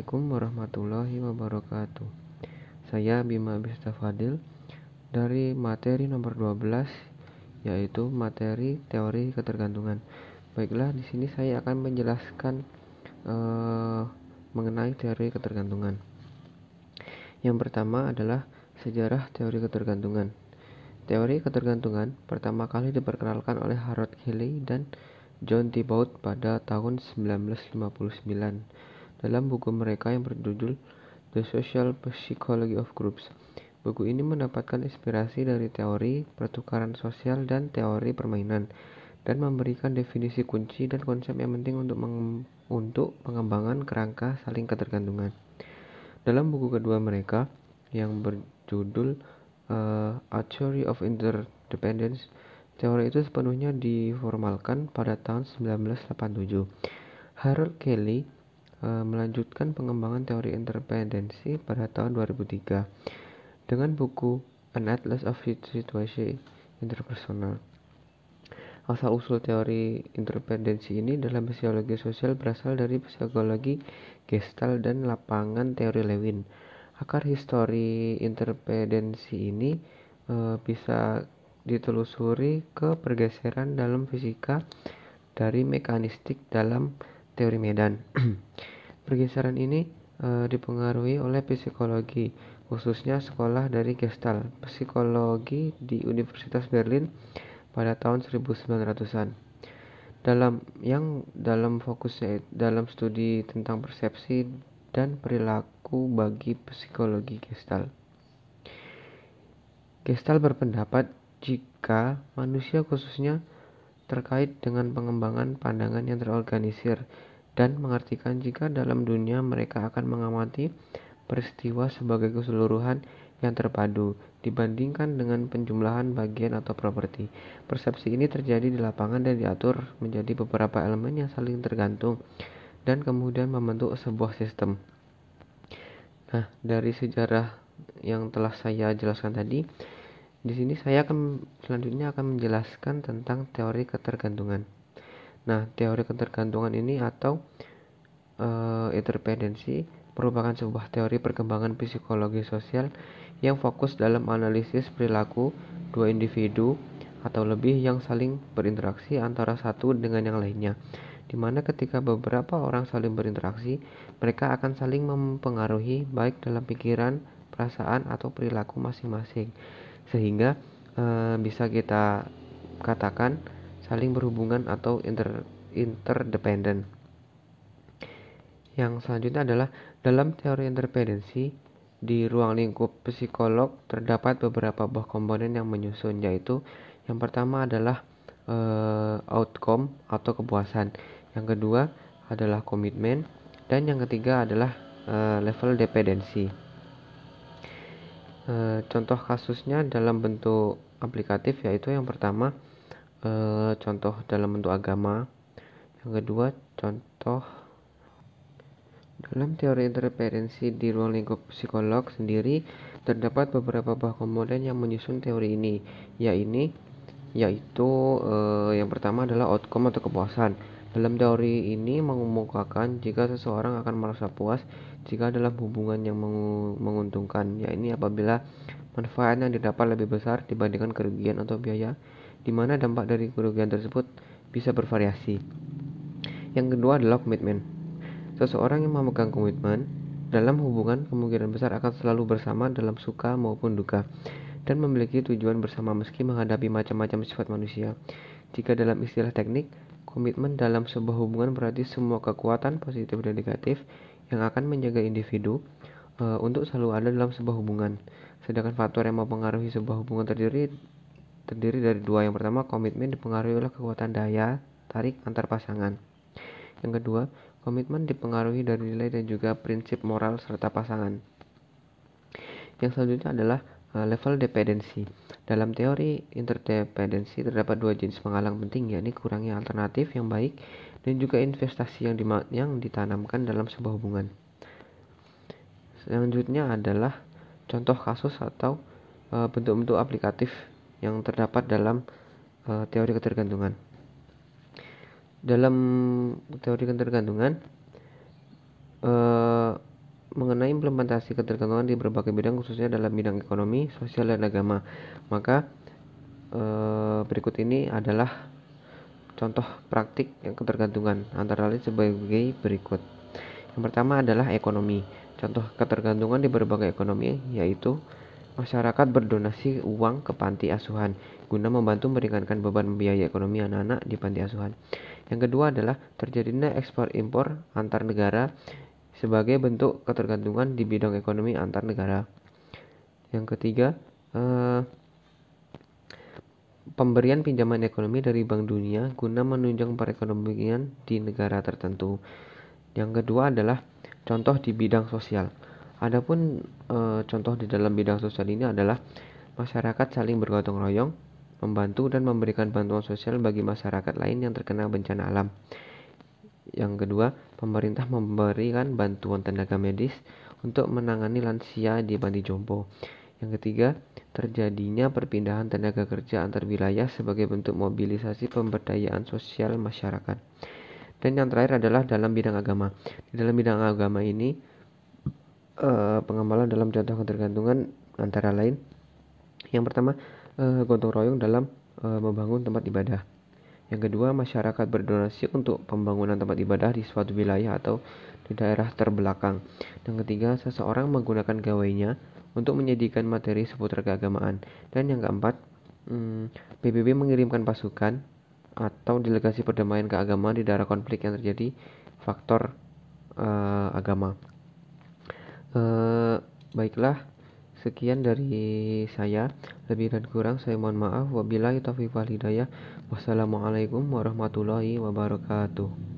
Assalamualaikum warahmatullahi wabarakatuh Saya Bima Bista Fadil Dari materi nomor 12 Yaitu materi teori ketergantungan Baiklah, di sini saya akan menjelaskan eh, Mengenai teori ketergantungan Yang pertama adalah Sejarah teori ketergantungan Teori ketergantungan pertama kali diperkenalkan oleh Harold Healy dan John Thibault pada tahun 1959 dalam buku mereka yang berjudul The Social Psychology of Groups. Buku ini mendapatkan inspirasi dari teori pertukaran sosial dan teori permainan dan memberikan definisi kunci dan konsep yang penting untuk untuk pengembangan kerangka saling ketergantungan. Dalam buku kedua mereka yang berjudul uh, A Theory of Interdependence, teori itu sepenuhnya diformalkan pada tahun 1987. Harold Kelly Eh, melanjutkan pengembangan teori interdependensi pada tahun 2003 dengan buku An Atlas of Situation Interpersonal. Asal usul teori interdependensi ini dalam psikologi sosial berasal dari psikologi gestal dan lapangan teori Lewin. Akar histori interdependensi ini e, bisa ditelusuri ke pergeseran dalam fisika dari mekanistik dalam teori medan. Pergeseran ini e, dipengaruhi oleh psikologi, khususnya sekolah dari Gestalt Psikologi di Universitas Berlin pada tahun 1900-an. Dalam yang dalam fokusnya dalam studi tentang persepsi dan perilaku bagi psikologi Gestalt. Gestalt berpendapat jika manusia khususnya terkait dengan pengembangan pandangan yang terorganisir dan mengartikan jika dalam dunia mereka akan mengamati peristiwa sebagai keseluruhan yang terpadu dibandingkan dengan penjumlahan bagian atau properti. Persepsi ini terjadi di lapangan dan diatur menjadi beberapa elemen yang saling tergantung dan kemudian membentuk sebuah sistem. Nah, dari sejarah yang telah saya jelaskan tadi, di sini saya akan selanjutnya akan menjelaskan tentang teori ketergantungan. Nah, teori ketergantungan ini atau uh, interdependensi merupakan sebuah teori perkembangan psikologi sosial yang fokus dalam analisis perilaku dua individu atau lebih yang saling berinteraksi antara satu dengan yang lainnya. Di mana ketika beberapa orang saling berinteraksi, mereka akan saling mempengaruhi baik dalam pikiran, perasaan atau perilaku masing-masing. Sehingga e, bisa kita katakan saling berhubungan atau inter interdependen. Yang selanjutnya adalah dalam teori interdependensi di ruang lingkup psikolog terdapat beberapa buah komponen yang menyusun yaitu yang pertama adalah e, outcome atau kepuasan, yang kedua adalah komitmen dan yang ketiga adalah e, level dependensi. E, contoh kasusnya dalam bentuk aplikatif yaitu yang pertama Eh, contoh dalam bentuk agama yang kedua contoh dalam teori interferensi di ruang lingkup psikolog sendiri terdapat beberapa buah komponen yang menyusun teori ini yaitu yaitu eh, yang pertama adalah outcome atau kepuasan dalam teori ini mengemukakan jika seseorang akan merasa puas jika dalam hubungan yang menguntungkan, yaitu apabila manfaat yang didapat lebih besar dibandingkan kerugian atau biaya di mana dampak dari kerugian tersebut bisa bervariasi. Yang kedua adalah komitmen. Seseorang yang memegang komitmen dalam hubungan kemungkinan besar akan selalu bersama dalam suka maupun duka dan memiliki tujuan bersama meski menghadapi macam-macam sifat manusia. Jika dalam istilah teknik, komitmen dalam sebuah hubungan berarti semua kekuatan positif dan negatif yang akan menjaga individu e, untuk selalu ada dalam sebuah hubungan. Sedangkan faktor yang mempengaruhi sebuah hubungan terdiri terdiri dari dua. Yang pertama, komitmen dipengaruhi oleh kekuatan daya tarik antar pasangan. Yang kedua, komitmen dipengaruhi dari nilai dan juga prinsip moral serta pasangan. Yang selanjutnya adalah eh, level dependensi. Dalam teori interdependensi terdapat dua jenis penghalang penting yakni kurangnya alternatif yang baik dan juga investasi yang yang ditanamkan dalam sebuah hubungan. Selanjutnya adalah contoh kasus atau eh, bentuk -bentuk aplikatif yang terdapat dalam uh, teori ketergantungan. Dalam teori ketergantungan uh, mengenai implementasi ketergantungan di berbagai bidang khususnya dalam bidang ekonomi, sosial dan agama. Maka uh, berikut ini adalah contoh praktik yang ketergantungan antara lain sebagai berikut. Yang pertama adalah ekonomi. Contoh ketergantungan di berbagai ekonomi yaitu Masyarakat berdonasi uang ke panti asuhan guna membantu meringankan beban biaya ekonomi anak-anak di panti asuhan. Yang kedua adalah terjadinya ekspor impor antar negara sebagai bentuk ketergantungan di bidang ekonomi antar negara. Yang ketiga, eh, pemberian pinjaman ekonomi dari Bank Dunia guna menunjang perekonomian di negara tertentu. Yang kedua adalah contoh di bidang sosial. Adapun e, contoh di dalam bidang sosial ini adalah masyarakat saling bergotong royong, membantu dan memberikan bantuan sosial bagi masyarakat lain yang terkena bencana alam. Yang kedua, pemerintah memberikan bantuan tenaga medis untuk menangani lansia di panti jompo. Yang ketiga, terjadinya perpindahan tenaga kerja antar wilayah sebagai bentuk mobilisasi pemberdayaan sosial masyarakat. Dan yang terakhir adalah dalam bidang agama. Di dalam bidang agama ini, Eh, pengamalan dalam contoh ketergantungan antara lain yang pertama uh, gotong royong dalam uh, membangun tempat ibadah yang kedua masyarakat berdonasi untuk pembangunan tempat ibadah di suatu wilayah atau di daerah terbelakang dan ketiga seseorang menggunakan gawainya untuk menyediakan materi seputar keagamaan dan yang keempat hmm, PBB mengirimkan pasukan atau delegasi perdamaian keagamaan di daerah konflik yang terjadi faktor uh, agama Uh, baiklah sekian dari saya lebih dan kurang saya mohon maaf wabillahi taufiq wal hidayah wassalamualaikum warahmatullahi wabarakatuh